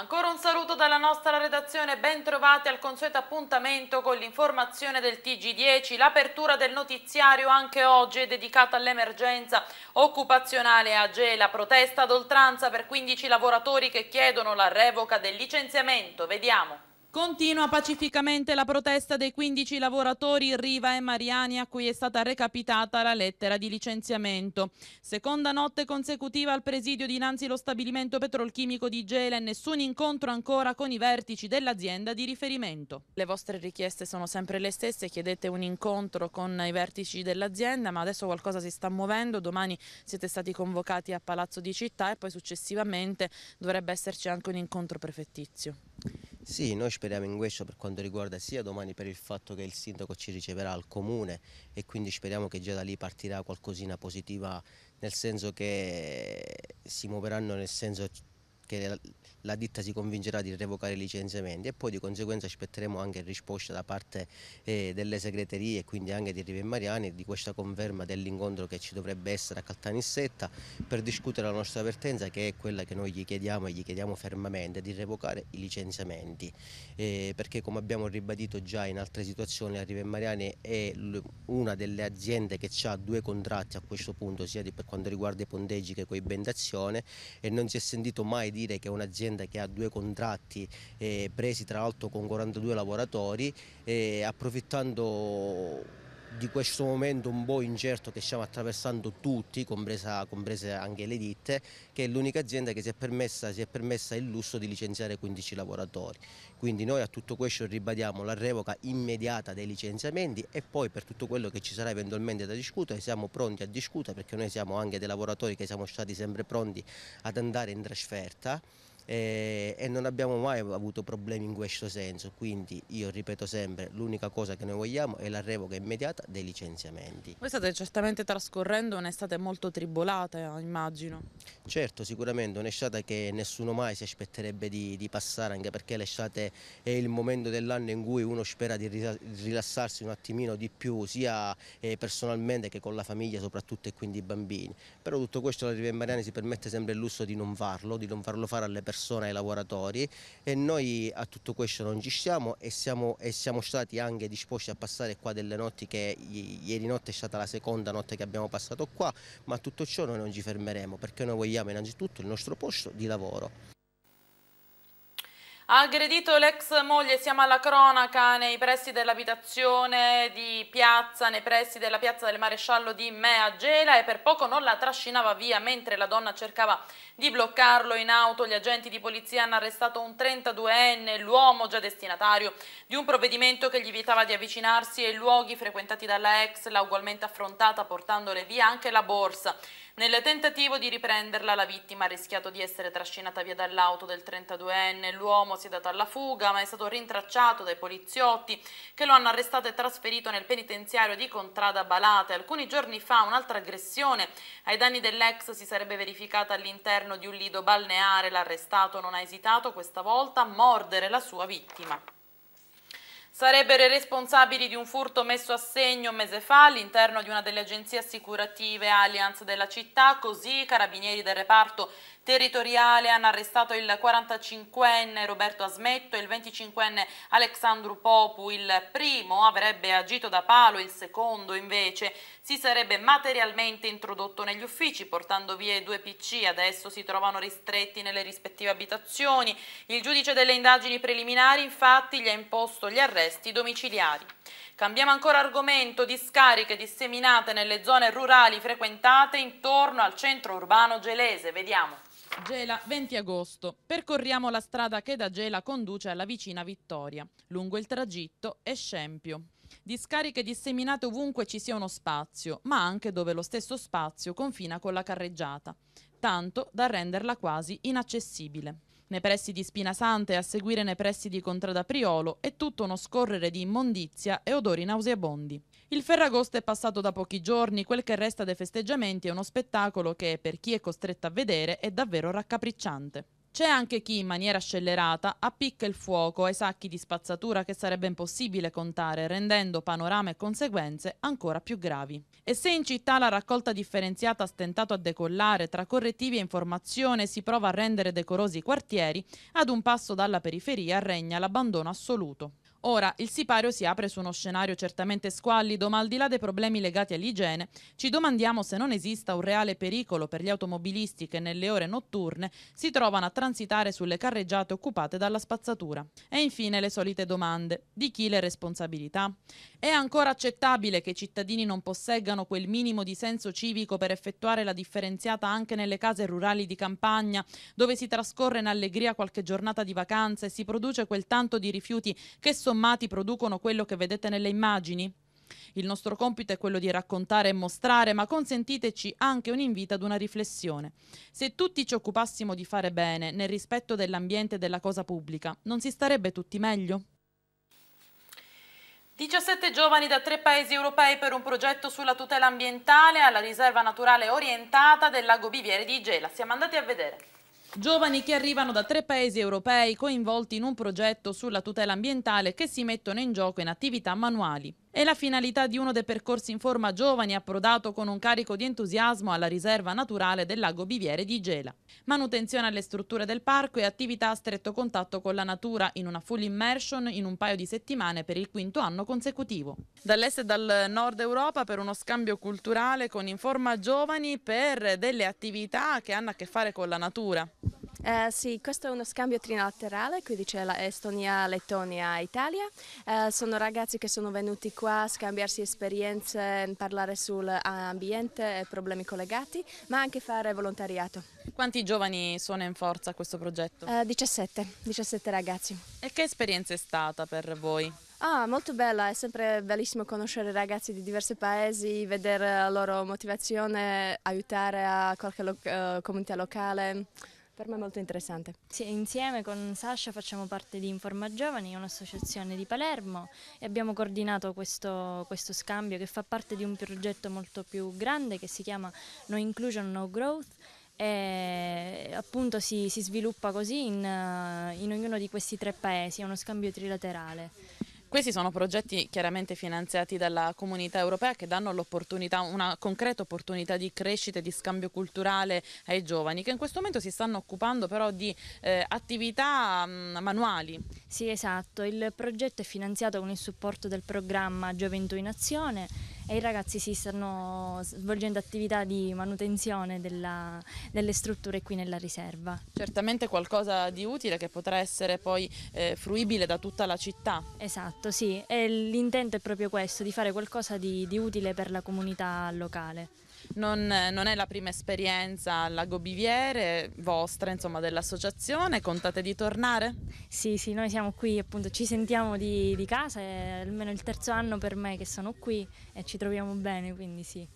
Ancora un saluto dalla nostra redazione, ben al consueto appuntamento con l'informazione del TG10. L'apertura del notiziario anche oggi è dedicata all'emergenza occupazionale a Gela. Protesta ad oltranza per 15 lavoratori che chiedono la revoca del licenziamento. Vediamo. Continua pacificamente la protesta dei 15 lavoratori Riva e Mariani a cui è stata recapitata la lettera di licenziamento. Seconda notte consecutiva al presidio dinanzi allo stabilimento petrolchimico di Gela e nessun incontro ancora con i vertici dell'azienda di riferimento. Le vostre richieste sono sempre le stesse, chiedete un incontro con i vertici dell'azienda ma adesso qualcosa si sta muovendo, domani siete stati convocati a Palazzo di Città e poi successivamente dovrebbe esserci anche un incontro prefettizio. Sì, noi speriamo in questo per quanto riguarda sia domani per il fatto che il sindaco ci riceverà al comune e quindi speriamo che già da lì partirà qualcosina positiva nel senso che si muoveranno nel senso perché la, ditta si convincerà di revocare i licenziamenti e poi di conseguenza aspetteremo anche risposta da parte eh, delle segreterie e quindi anche di Rive Mariani di questa conferma dell'incontro che ci dovrebbe essere a Caltanissetta per discutere la nostra avvertenza che è quella che noi gli chiediamo e gli chiediamo fermamente di revocare i licenziamenti eh, perché come abbiamo ribadito già in altre situazioni la Rive Mariani è una delle aziende che ha due contratti a questo punto sia per quanto riguarda i ponteggi che bendazione e non si è sentito mai di dire che è un'azienda che ha due contratti eh, presi tra l'altro con 42 lavoratori, eh, approfittando di questo momento un po' incerto che stiamo attraversando tutti, compresa, comprese anche le ditte, che è l'unica azienda che si è, permessa, si è, permessa, il lusso di licenziare 15 lavoratori. Quindi noi a tutto questo ribadiamo la revoca immediata dei licenziamenti e poi per tutto quello che ci sarà eventualmente da discutere siamo pronti a discutere perché noi siamo anche dei lavoratori che siamo stati sempre pronti ad andare in trasferta eh, e, non abbiamo mai avuto problemi in questo senso, quindi io ripeto sempre, l'unica cosa che noi vogliamo è la revoca immediata dei licenziamenti. Voi state certamente trascorrendo un'estate molto tribolata, immagino. Certo, sicuramente un'estate che nessuno mai si aspetterebbe di, di passare, anche perché l'estate è il momento dell'anno in cui uno spera di rilassarsi un attimino di più, sia eh, personalmente che con la famiglia soprattutto e quindi i bambini. Però tutto questo la Riviera Mariani si permette sempre il lusso di non farlo, di non farlo fare alle persone persone, ai lavoratori e noi a tutto questo non ci siamo e siamo, e siamo stati anche disposti a passare qua delle notti che ieri notte è stata la seconda notte che abbiamo passato qua, ma a tutto ciò noi non ci fermeremo perché noi vogliamo innanzitutto il nostro posto di lavoro. Ha aggredito l'ex moglie, siamo alla cronaca, nei pressi dell'abitazione di Piazza, nei pressi della Piazza del Maresciallo di Mea Gela e per poco non la trascinava via mentre la donna cercava di bloccarlo in auto. Gli agenti di polizia hanno arrestato un 32enne, l'uomo già destinatario di un provvedimento che gli vietava di avvicinarsi ai luoghi frequentati dalla ex, l'ha ugualmente affrontata portandole via anche la borsa. Nel tentativo di riprenderla la vittima ha rischiato di essere trascinata via dall'auto del 32enne, l'uomo si è dato alla fuga ma è stato rintracciato dai poliziotti che lo hanno arrestato e trasferito nel penitenziario di Contrada Balate. Alcuni giorni fa un'altra aggressione ai danni dell'ex si sarebbe verificata all'interno di un lido balneare, l'arrestato non ha esitato questa volta a mordere la sua vittima sarebbero responsabili di un furto messo a segno un mese fa all'interno di una delle agenzie assicurative Allianz della città, così i carabinieri del reparto territoriale hanno arrestato il 45enne Roberto Asmetto e il 25enne Alexandru Popu. Il primo avrebbe agito da palo, il secondo invece si sarebbe materialmente introdotto negli uffici portando via i due PC. Adesso si trovano ristretti nelle rispettive abitazioni. Il giudice delle indagini preliminari infatti gli ha imposto gli arresti domiciliari. Cambiamo ancora argomento, discariche disseminate nelle zone rurali frequentate intorno al centro urbano gelese. Vediamo. Gela 20 agosto. Percorriamo la strada che da Gela conduce alla vicina Vittoria. Lungo il tragitto è scempio. Discariche disseminate ovunque ci sia uno spazio, ma anche dove lo stesso spazio confina con la carreggiata, tanto da renderla quasi inaccessibile. Nei pressi di Spinasante e a seguire nei pressi di Contrada Priolo è tutto uno scorrere di immondizia e odori nauseabondi. Il Ferragosto è passato da pochi giorni, quel che resta dei festeggiamenti è uno spettacolo che, per chi è costretto a vedere, è davvero raccapricciante. C'è anche chi, in maniera scellerata, appicca il fuoco ai sacchi di spazzatura che sarebbe impossibile contare, rendendo panorama e conseguenze ancora più gravi. E se in città la raccolta differenziata ha stentato a decollare, tra correttivi e informazione si prova a rendere decorosi i quartieri, ad un passo dalla periferia regna l'abbandono assoluto. Ora il sipario si apre su uno scenario certamente squallido, ma al di là dei problemi legati all'igiene, ci domandiamo se non esista un reale pericolo per gli automobilisti che nelle ore notturne si trovano a transitare sulle carreggiate occupate dalla spazzatura. E infine le solite domande: di chi le responsabilità? È ancora accettabile che i cittadini non posseggano quel minimo di senso civico per effettuare la differenziata anche nelle case rurali di campagna, dove si trascorre in allegria qualche giornata di vacanza e si produce quel tanto di rifiuti che sono sommati producono quello che vedete nelle immagini? Il nostro compito è quello di raccontare e mostrare, ma consentiteci anche un invito ad una riflessione. Se tutti ci occupassimo di fare bene, nel rispetto dell'ambiente e della cosa pubblica, non si starebbe tutti meglio? 17 giovani da tre paesi europei per un progetto sulla tutela ambientale alla riserva naturale orientata del lago Biviere di Gela. Siamo andati a vedere. Giovani che arrivano da tre paesi europei coinvolti in un progetto sulla tutela ambientale che si mettono in gioco in attività manuali. È la finalità di uno dei percorsi in forma giovani approdato con un carico di entusiasmo alla riserva naturale del lago Biviere di Gela. Manutenzione alle strutture del parco e attività a stretto contatto con la natura in una full immersion in un paio di settimane per il quinto anno consecutivo. Dall'est e dal nord Europa per uno scambio culturale con Informa Giovani per delle attività che hanno a che fare con la natura. Eh, sì, questo è uno scambio trilaterale, quindi c'è Estonia, Lettonia, Italia. Eh, sono ragazzi che sono venuti qua a scambiarsi esperienze, parlare sull'ambiente e problemi collegati, ma anche fare volontariato. Quanti giovani sono in forza a questo progetto? Eh, 17, 17 ragazzi. E che esperienza è stata per voi? Ah, molto bella, è sempre bellissimo conoscere ragazzi di diversi paesi, vedere la loro motivazione, aiutare a qualche lo eh, comunità locale. Per me è molto interessante. Sì, insieme con Sasha facciamo parte di Informa Giovani, un'associazione di Palermo e abbiamo coordinato questo, questo, scambio che fa parte di un progetto molto più grande che si chiama No Inclusion, No Growth e appunto si, si sviluppa così in, in ognuno di questi tre paesi, è uno scambio trilaterale. Questi sono progetti chiaramente finanziati dalla comunità europea che danno una concreta opportunità di crescita e di scambio culturale ai giovani che in questo momento si stanno occupando però di eh, attività mh, manuali. Sì esatto, il progetto è finanziato con il supporto del programma Gioventù in Azione e i ragazzi si stanno svolgendo attività di manutenzione della, delle strutture qui nella riserva. Certamente qualcosa di utile che potrà essere poi eh, fruibile da tutta la città. Esatto, sì, e l'intento è proprio questo, di fare qualcosa di, di utile per la comunità locale. Non, non, è la prima esperienza al Lago Biviere vostra, insomma dell'associazione, contate di tornare? Sì, sì, noi siamo qui appunto, ci sentiamo di, di casa, è almeno il terzo anno per me che sono qui e ci troviamo bene, quindi sì.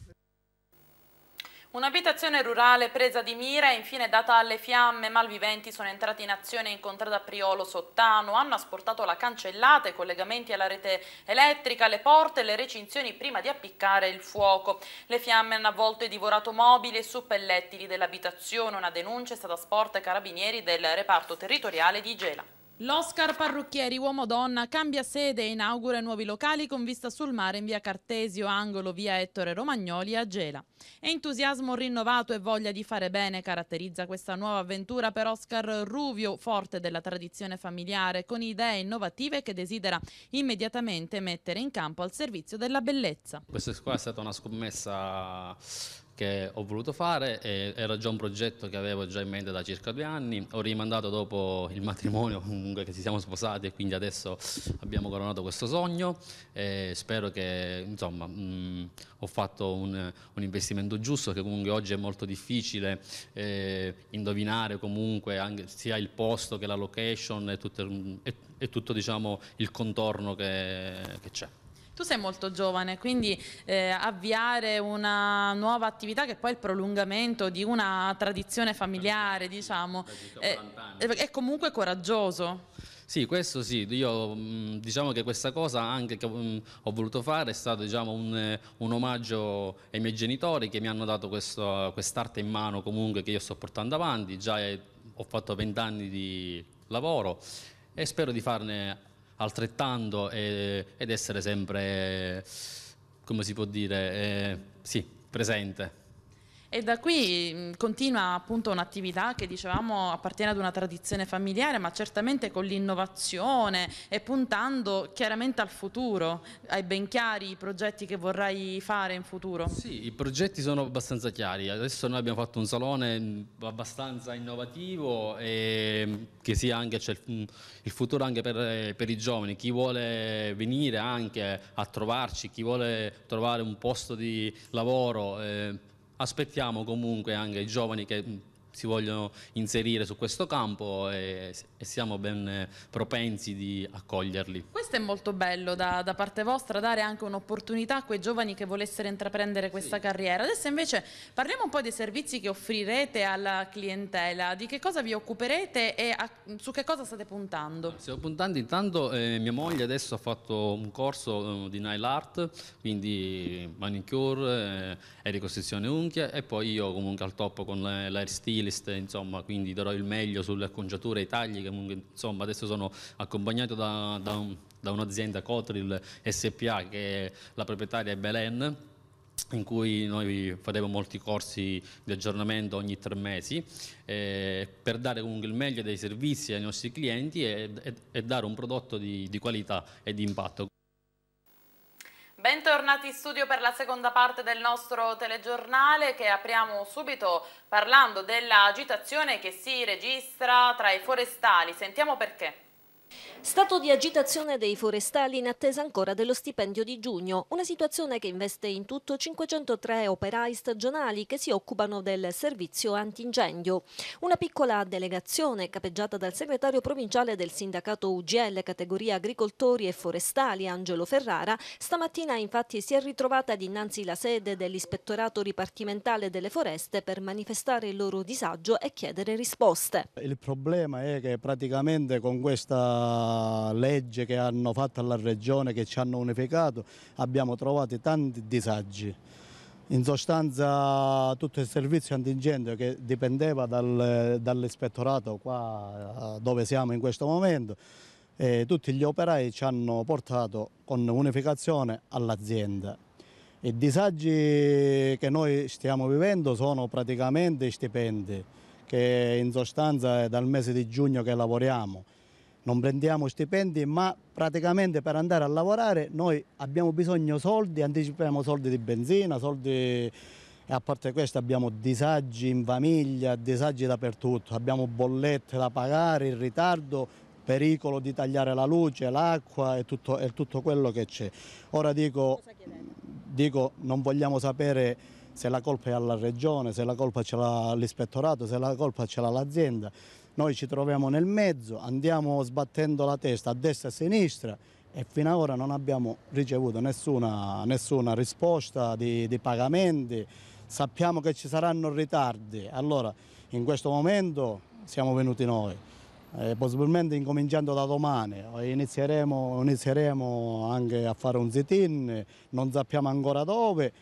Un'abitazione rurale presa di mira e infine data alle fiamme, malviventi sono entrati in azione in contrada Priolo Sottano, hanno asportato la cancellata, i collegamenti alla rete elettrica, le porte e le recinzioni prima di appiccare il fuoco. Le fiamme hanno a volte divorato mobili e suppellettili dell'abitazione, una denuncia è stata sporta ai carabinieri del reparto territoriale di Gela. L'Oscar Parrucchieri Uomo Donna cambia sede e inaugura nuovi locali con vista sul mare in via Cartesio, Angolo, via Ettore Romagnoli a Gela. Entusiasmo rinnovato e voglia di fare bene caratterizza questa nuova avventura per Oscar Ruvio, forte della tradizione familiare, con idee innovative che desidera immediatamente mettere in campo al servizio della bellezza. Questa qua è stata una scommessa che ho voluto fare, era già un progetto che avevo già in mente da circa due anni, ho rimandato dopo il matrimonio comunque che ci siamo sposati e quindi adesso abbiamo coronato questo sogno e spero che insomma mh, mm, ho fatto un, un, investimento giusto che comunque oggi è molto difficile eh, indovinare comunque anche, sia il posto che la location e tutto, tutto diciamo, il contorno che c'è. Tu sei molto giovane, quindi eh, avviare una nuova attività che poi è il prolungamento di una tradizione familiare, diciamo, è, eh, è comunque coraggioso. Sì, questo sì, io mm, diciamo che questa cosa anche che mm, ho voluto fare è stato diciamo, un, un, omaggio ai miei genitori che mi hanno dato quest'arte quest in mano comunque che io sto portando avanti, già eh, ho fatto vent'anni di lavoro e spero di farne altrettanto e, ed essere sempre, come si può dire, eh, sì, presente. E da qui continua appunto un'attività che dicevamo appartiene ad una tradizione familiare, ma certamente con l'innovazione e puntando chiaramente al futuro. Hai ben chiari i progetti che vorrai fare in futuro? Sì, i progetti sono abbastanza chiari. Adesso noi abbiamo fatto un salone abbastanza innovativo e che sia anche cioè, il futuro anche per, eh, per i giovani, chi vuole venire anche a trovarci, chi vuole trovare un posto di lavoro. Eh, aspettiamo comunque anche i giovani che si vogliono inserire su questo campo e, e, siamo ben propensi di accoglierli. Questo è molto bello da, da parte vostra, dare anche un'opportunità a quei giovani che volessero intraprendere questa sì. carriera. Adesso invece parliamo un po' dei servizi che offrirete alla clientela, di che cosa vi occuperete e a, su che cosa state puntando? Stiamo puntando intanto, eh, mia moglie adesso ha fatto un corso eh, di nail art, quindi manicure eh, e ricostruzione unghie e poi io comunque al top con l'air steel stilist, insomma, quindi darò il meglio sulle acconciature, i tagli, che insomma adesso sono accompagnato da, da, un, da un'azienda Cotril SPA che è la proprietaria è Belen in cui noi faremo molti corsi di aggiornamento ogni tre mesi eh, per dare comunque il meglio dei servizi ai nostri clienti e, e, e dare un prodotto di, di qualità e di impatto. Bentornati in studio per la seconda parte del nostro telegiornale che apriamo subito parlando dell'agitazione che si registra tra i forestali. Sentiamo perché. Stato di agitazione dei forestali in attesa ancora dello stipendio di giugno, una situazione che investe in tutto 503 operai stagionali che si occupano del servizio antincendio. Una piccola delegazione capeggiata dal segretario provinciale del sindacato UGL categoria agricoltori e forestali Angelo Ferrara, stamattina infatti si è ritrovata dinanzi la sede dell'ispettorato ripartimentale delle foreste per manifestare il loro disagio e chiedere risposte. Il problema è che praticamente con questa legge che hanno fatto alla regione che ci hanno unificato abbiamo trovato tanti disagi. In sostanza tutto il servizio antincendio che dipendeva dal, dall'ispettorato qua eh, dove siamo in questo momento, eh, tutti gli operai ci hanno portato con unificazione all'azienda. I disagi che noi stiamo vivendo sono praticamente stipendi, che in sostanza è dal mese di giugno che lavoriamo non prendiamo stipendi, ma praticamente per andare a lavorare noi abbiamo bisogno di soldi, anticipiamo soldi di benzina, soldi... E a parte questo abbiamo disagi in famiglia, disagi dappertutto, abbiamo bollette da pagare, il ritardo, pericolo di tagliare la luce, l'acqua e tutto, e tutto quello che c'è. Ora dico, dico, non vogliamo sapere se la colpa è alla regione, se la colpa ce l'ha l'ispettorato, se la colpa ce l'ha l'azienda. Noi ci troviamo nel mezzo, andiamo sbattendo la testa a destra e a sinistra e fino ad ora non abbiamo ricevuto nessuna, nessuna risposta di, di pagamenti, sappiamo che ci saranno ritardi, allora in questo momento siamo venuti noi. Eh, possibilmente incominciando da domani inizieremo, inizieremo, anche a fare un sit-in, non sappiamo ancora dove,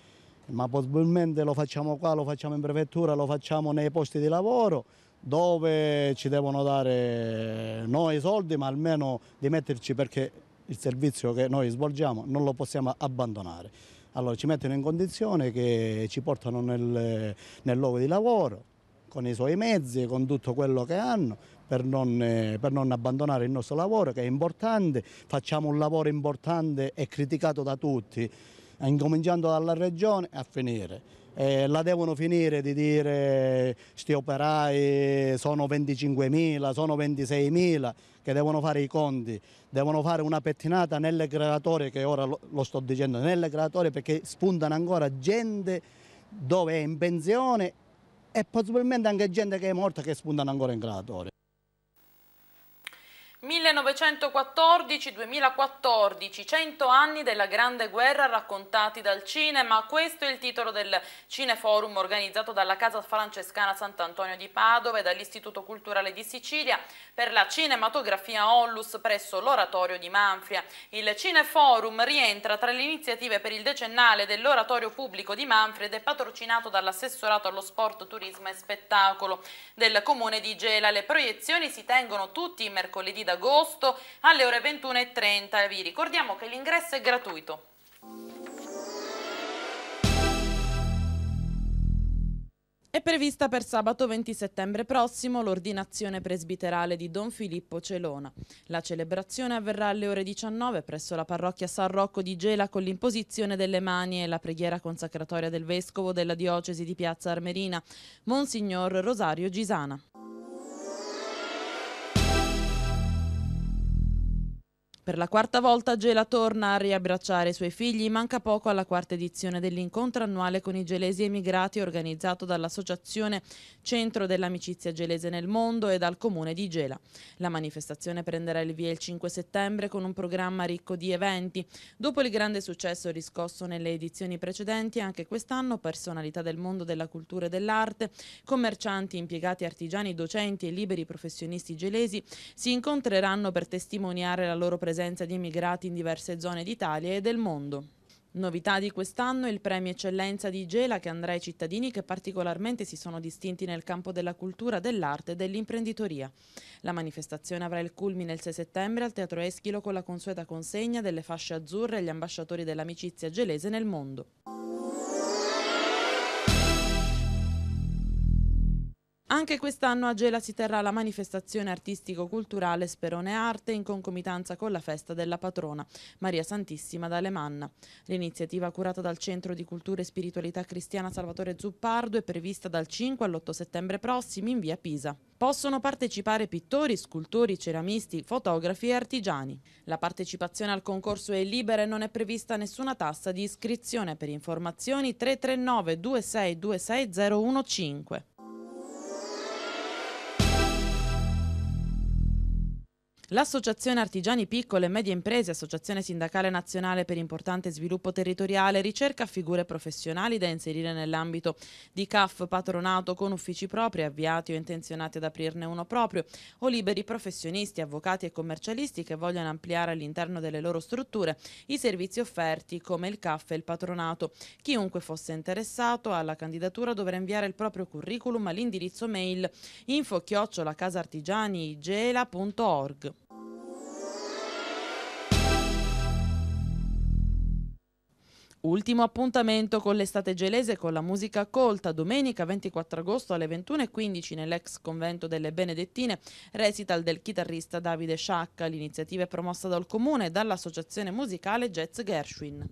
ma possibilmente lo facciamo qua, lo facciamo in prefettura, lo facciamo nei posti di lavoro, dove ci devono dare noi i soldi ma almeno di metterci perché il servizio che noi svolgiamo non lo possiamo abbandonare. Allora ci mettono in condizione che ci portano nel, nel luogo di lavoro, con i suoi mezzi, con tutto quello che hanno, per non, per non, abbandonare il nostro lavoro che è importante, facciamo un lavoro importante e criticato da tutti, incominciando dalla Regione a finire eh, la devono finire di dire questi operai sono 25.000, sono 26.000, che devono fare i conti, devono fare una pettinata nelle creatorie, che ora lo, lo sto dicendo, nelle creatorie perché spuntano ancora gente dove è in pensione e possibilmente anche gente che è morta che spuntano ancora in creatorie. 1914-2014, 100 anni della Grande Guerra raccontati dal cinema, questo è il titolo del Cineforum organizzato dalla Casa Francescana Sant'Antonio di Padova e dall'Istituto Culturale di Sicilia per la cinematografia Ollus presso l'Oratorio di Manfria. Il Cineforum rientra tra le iniziative per il decennale dell'Oratorio Pubblico di Manfria ed è patrocinato dall'assessorato allo sport, turismo e spettacolo del Comune di Gela. Le proiezioni si tengono tutti i mercoledì da agosto alle ore 21.30. Vi ricordiamo che l'ingresso è gratuito. È prevista per sabato 20 settembre prossimo l'ordinazione presbiterale di Don Filippo Celona. La celebrazione avverrà alle ore 19 presso la parrocchia San Rocco di Gela con l'imposizione delle mani e la preghiera consacratoria del vescovo della diocesi di Piazza Armerina, Monsignor Rosario Gisana. Per la quarta volta Gela torna a riabbracciare i suoi figli, manca poco alla quarta edizione dell'incontro annuale con i gelesi emigrati organizzato dall'Associazione Centro dell'Amicizia Gelese nel Mondo e dal Comune di Gela. La manifestazione prenderà il via il 5 settembre con un programma ricco di eventi. Dopo il grande successo riscosso nelle edizioni precedenti, anche quest'anno personalità del mondo della cultura e dell'arte, commercianti, impiegati, artigiani, docenti e liberi professionisti gelesi si incontreranno per testimoniare la loro presenza presenza di immigrati in diverse zone d'Italia e del mondo. Novità di quest'anno è il premio Eccellenza di Gela che andrà ai cittadini che particolarmente si sono distinti nel campo della cultura, dell'arte e dell'imprenditoria. La manifestazione avrà il culmine il 6 settembre al Teatro Eschilo con la consueta consegna delle fasce azzurre agli ambasciatori dell'amicizia gelese nel mondo. Anche quest'anno a Gela si terrà la manifestazione artistico-culturale Sperone Arte in concomitanza con la festa della patrona, Maria Santissima d'Alemanna. L'iniziativa curata dal Centro di Cultura e Spiritualità Cristiana Salvatore Zuppardo è prevista dal 5 all'8 settembre prossimi in via Pisa. Possono partecipare pittori, scultori, ceramisti, fotografi e artigiani. La partecipazione al concorso è libera e non è prevista nessuna tassa di iscrizione. Per informazioni 339 26 015. L'Associazione Artigiani Piccole e Medie Imprese, Associazione Sindacale Nazionale per Importante Sviluppo Territoriale, ricerca figure professionali da inserire nell'ambito di CAF patronato con uffici propri avviati o intenzionati ad aprirne uno proprio o liberi professionisti, avvocati e commercialisti che vogliono ampliare all'interno delle loro strutture i servizi offerti come il CAF e il patronato. Chiunque fosse interessato alla candidatura dovrà inviare il proprio curriculum all'indirizzo mail info-casaartigianigela.org. Ultimo appuntamento con l'estate gelese con la musica colta. Domenica 24 agosto alle 21.15 nell'ex convento delle Benedettine, recital del chitarrista Davide Sciacca. L'iniziativa è promossa dal comune e dall'associazione musicale Jazz Gershwin.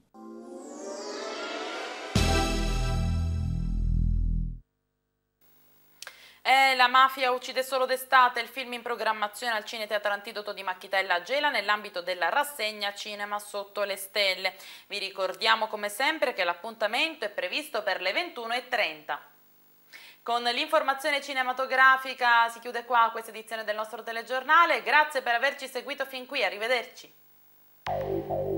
Eh, la mafia uccide solo d'estate, il film in programmazione al Cineteatro Antidoto di Macchitella Gela nell'ambito della rassegna Cinema sotto le stelle. Vi ricordiamo come sempre che l'appuntamento è previsto per le 21.30. Con l'informazione cinematografica si chiude qua questa edizione del nostro telegiornale. Grazie per averci seguito fin qui, arrivederci.